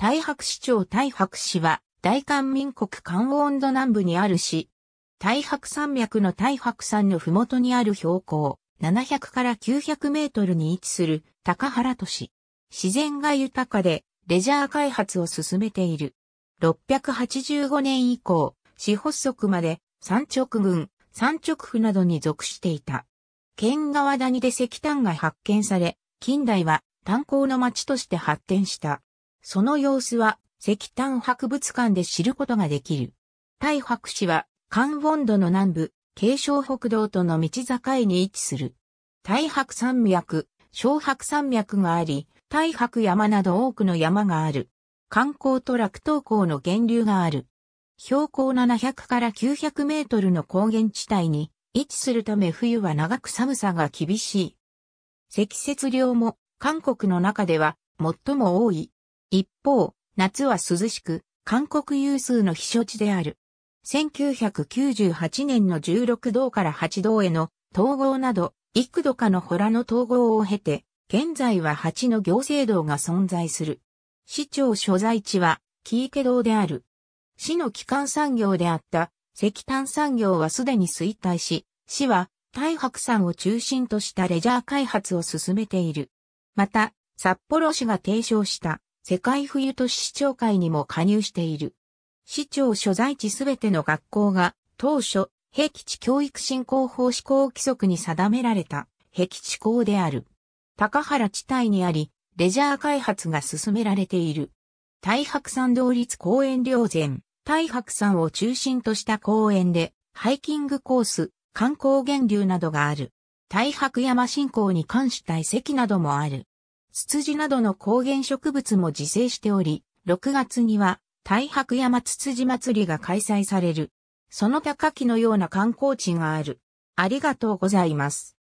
大白市長大白市は、大韓民国関温度南部にある市。大白山脈の大白山のふもとにある標高、700から900メートルに位置する高原都市。自然が豊かで、レジャー開発を進めている。685年以降、市発足まで、山直郡、山直府などに属していた。県川谷で石炭が発見され、近代は炭鉱の町として発展した。その様子は石炭博物館で知ることができる。大白市は、関温度の南部、京昌北道との道境に位置する。大白山脈、小白山脈があり、大白山など多くの山がある。観光と楽東港の源流がある。標高700から900メートルの高原地帯に位置するため冬は長く寒さが厳しい。積雪量も韓国の中では最も多い。一方、夏は涼しく、韓国有数の避暑地である。1998年の16道から8道への統合など、幾度かの洞の統合を経て、現在は8の行政道が存在する。市長所在地は、ーケ道である。市の基幹産業であった石炭産業はすでに衰退し、市は大白山を中心としたレジャー開発を進めている。また、札幌市が提唱した世界冬都市市長会にも加入している。市長所在地すべての学校が当初、平地教育振興法施行規則に定められた、平地校である。高原地帯にあり、レジャー開発が進められている。大白山同立公園両前、大白山を中心とした公園で、ハイキングコース、観光源流などがある。大白山信仰に関した遺跡などもある。ツツジなどの高原植物も自生しており、6月には太白山ツツジ祭りが開催される。その高木のような観光地がある。ありがとうございます。